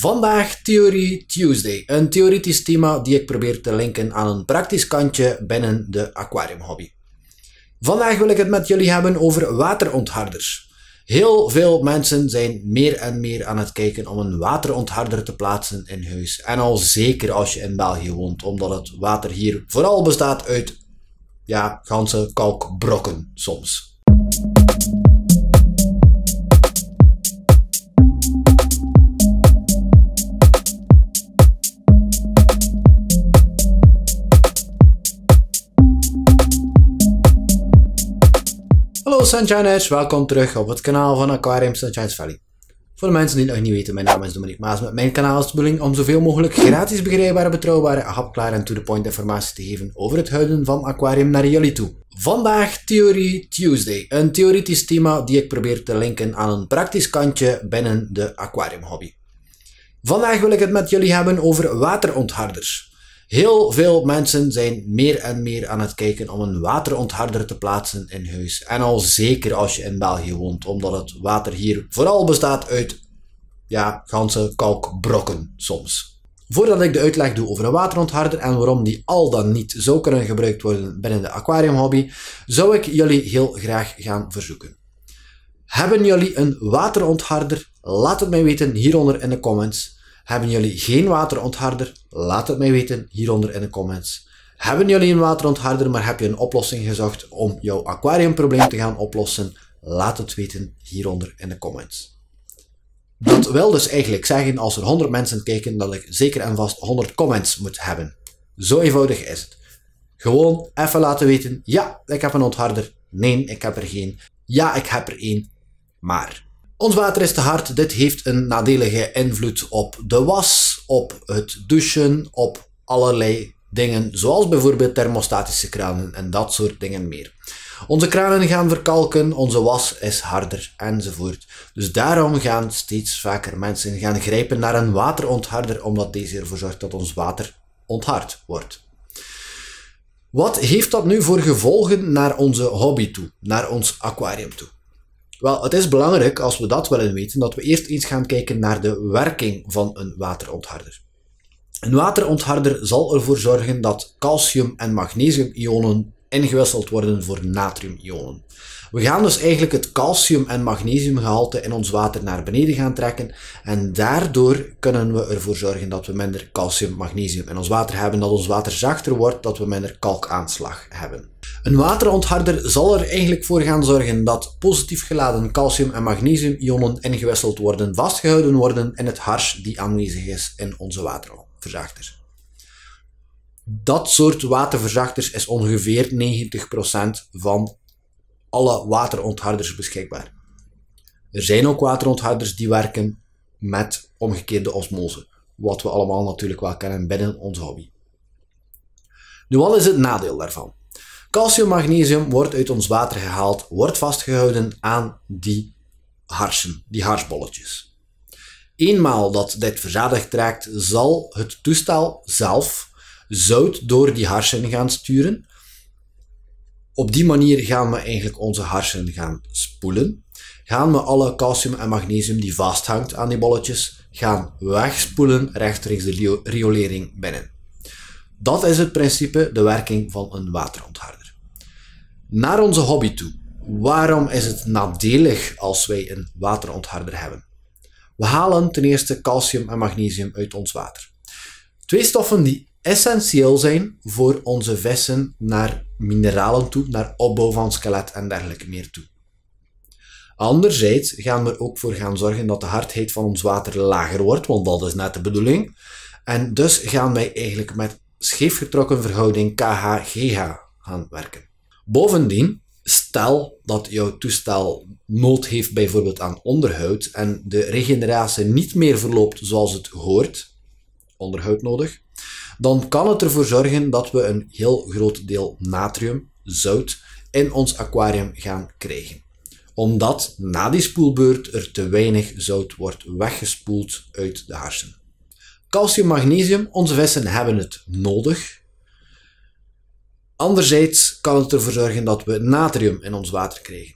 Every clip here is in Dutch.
Vandaag Theory Tuesday, een theoretisch thema die ik probeer te linken aan een praktisch kantje binnen de aquariumhobby. Vandaag wil ik het met jullie hebben over waterontharders. Heel veel mensen zijn meer en meer aan het kijken om een waterontharder te plaatsen in huis. En al zeker als je in België woont, omdat het water hier vooral bestaat uit, ja, ganse kalkbrokken soms. Hallo Sunshineers, welkom terug op het kanaal van Aquarium Sunshines Valley. Voor de mensen die het nog niet weten, mijn naam is Dominique Maas. Met mijn kanaal is de bedoeling om zoveel mogelijk gratis begrijpbare, betrouwbare, hapklare en to-the-point informatie te geven over het houden van aquarium naar jullie toe. Vandaag Theory Tuesday, een theoretisch thema die ik probeer te linken aan een praktisch kantje binnen de aquariumhobby. Vandaag wil ik het met jullie hebben over waterontharders. Heel veel mensen zijn meer en meer aan het kijken om een waterontharder te plaatsen in huis. En al zeker als je in België woont, omdat het water hier vooral bestaat uit, ja, ganse kalkbrokken soms. Voordat ik de uitleg doe over een waterontharder en waarom die al dan niet zou kunnen gebruikt worden binnen de aquariumhobby, zou ik jullie heel graag gaan verzoeken. Hebben jullie een waterontharder? Laat het mij weten hieronder in de comments. Hebben jullie geen waterontharder? Laat het mij weten hieronder in de comments. Hebben jullie een waterontharder, maar heb je een oplossing gezocht om jouw aquariumprobleem te gaan oplossen? Laat het weten hieronder in de comments. Dat wil dus eigenlijk zeggen, als er 100 mensen kijken, dat ik zeker en vast 100 comments moet hebben. Zo eenvoudig is het. Gewoon even laten weten, ja, ik heb een ontharder. Nee, ik heb er geen. Ja, ik heb er één. Maar... Ons water is te hard. Dit heeft een nadelige invloed op de was, op het douchen, op allerlei dingen, zoals bijvoorbeeld thermostatische kranen en dat soort dingen meer. Onze kranen gaan verkalken, onze was is harder enzovoort. Dus daarom gaan steeds vaker mensen gaan grijpen naar een waterontharder, omdat deze ervoor zorgt dat ons water onthard wordt. Wat heeft dat nu voor gevolgen naar onze hobby toe, naar ons aquarium toe? Wel, het is belangrijk als we dat willen weten, dat we eerst eens gaan kijken naar de werking van een waterontharder. Een waterontharder zal ervoor zorgen dat calcium- en magnesiumionen ingewisseld worden voor natriumionen. We gaan dus eigenlijk het calcium- en magnesiumgehalte in ons water naar beneden gaan trekken en daardoor kunnen we ervoor zorgen dat we minder calcium, magnesium in ons water hebben, dat ons water zachter wordt, dat we minder kalkaanslag hebben. Een waterontharder zal er eigenlijk voor gaan zorgen dat positief geladen calcium- en magnesiumionen ingewisseld worden, vastgehouden worden in het hars die aanwezig is in onze waterverzachter. Dat soort waterverzachters is ongeveer 90% van alle waterontharders beschikbaar. Er zijn ook waterontharders die werken met omgekeerde osmose, wat we allemaal natuurlijk wel kennen binnen onze hobby. Nu, wat is het nadeel daarvan? Calcium magnesium wordt uit ons water gehaald, wordt vastgehouden aan die harsen, die harsbolletjes. Eenmaal dat dit verzadigd raakt, zal het toestel zelf zout door die harsen gaan sturen. Op die manier gaan we eigenlijk onze harsen gaan spoelen. Gaan we alle calcium en magnesium die vasthangt aan die bolletjes, gaan wegspoelen rechtstreeks de riolering binnen. Dat is het principe, de werking van een waterontharder. Naar onze hobby toe. Waarom is het nadelig als wij een waterontharder hebben? We halen ten eerste calcium en magnesium uit ons water. Twee stoffen die essentieel zijn voor onze vissen naar mineralen toe, naar opbouw van skelet en dergelijke meer toe. Anderzijds gaan we er ook voor gaan zorgen dat de hardheid van ons water lager wordt, want dat is net de bedoeling. En dus gaan wij eigenlijk met scheefgetrokken verhouding KH-GH gaan werken. Bovendien, stel dat jouw toestel nood heeft bijvoorbeeld aan onderhoud en de regeneratie niet meer verloopt zoals het hoort, onderhoud nodig, dan kan het ervoor zorgen dat we een heel groot deel natrium, zout, in ons aquarium gaan krijgen. Omdat na die spoelbeurt er te weinig zout wordt weggespoeld uit de harsen. Calcium, magnesium, onze vissen hebben het nodig Anderzijds kan het ervoor zorgen dat we natrium in ons water krijgen.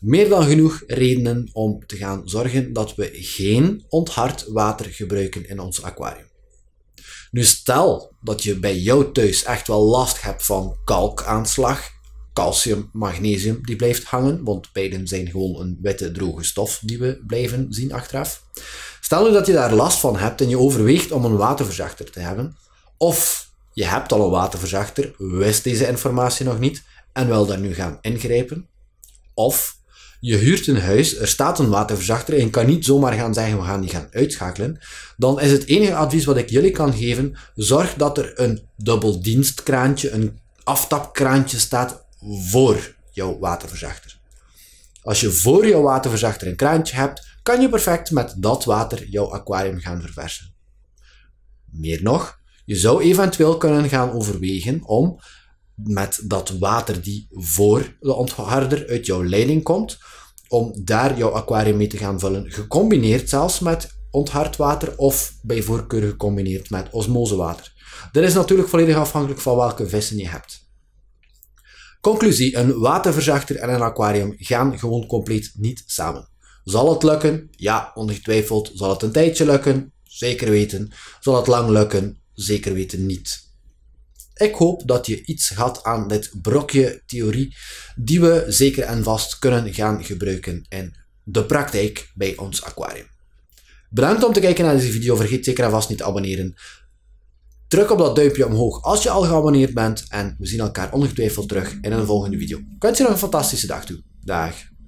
Meer dan genoeg redenen om te gaan zorgen dat we geen onthard water gebruiken in ons aquarium. Nu stel dat je bij jou thuis echt wel last hebt van kalkaanslag, calcium, magnesium die blijft hangen, want beiden zijn gewoon een witte droge stof die we blijven zien achteraf. Stel nu dat je daar last van hebt en je overweegt om een waterverzachter te hebben, of je hebt al een waterverzachter, wist deze informatie nog niet en wil daar nu gaan ingrijpen. Of je huurt een huis, er staat een waterverzachter en je kan niet zomaar gaan zeggen we gaan die gaan uitschakelen. Dan is het enige advies wat ik jullie kan geven, zorg dat er een dubbeldienstkraantje, een aftapkraantje staat voor jouw waterverzachter. Als je voor jouw waterverzachter een kraantje hebt, kan je perfect met dat water jouw aquarium gaan verversen. Meer nog, je zou eventueel kunnen gaan overwegen om met dat water die voor de ontharder uit jouw leiding komt, om daar jouw aquarium mee te gaan vullen, gecombineerd zelfs met onthard water of bij voorkeur gecombineerd met osmosewater. Dat is natuurlijk volledig afhankelijk van welke vissen je hebt. Conclusie, een waterverzachter en een aquarium gaan gewoon compleet niet samen. Zal het lukken? Ja, ongetwijfeld. Zal het een tijdje lukken? Zeker weten. Zal het lang lukken? Zeker weten niet. Ik hoop dat je iets had aan dit brokje theorie, die we zeker en vast kunnen gaan gebruiken in de praktijk bij ons aquarium. Bedankt om te kijken naar deze video. Vergeet zeker en vast niet te abonneren. Druk op dat duimpje omhoog als je al geabonneerd bent. En we zien elkaar ongetwijfeld terug in een volgende video. Ik wens je nog een fantastische dag toe. Dag.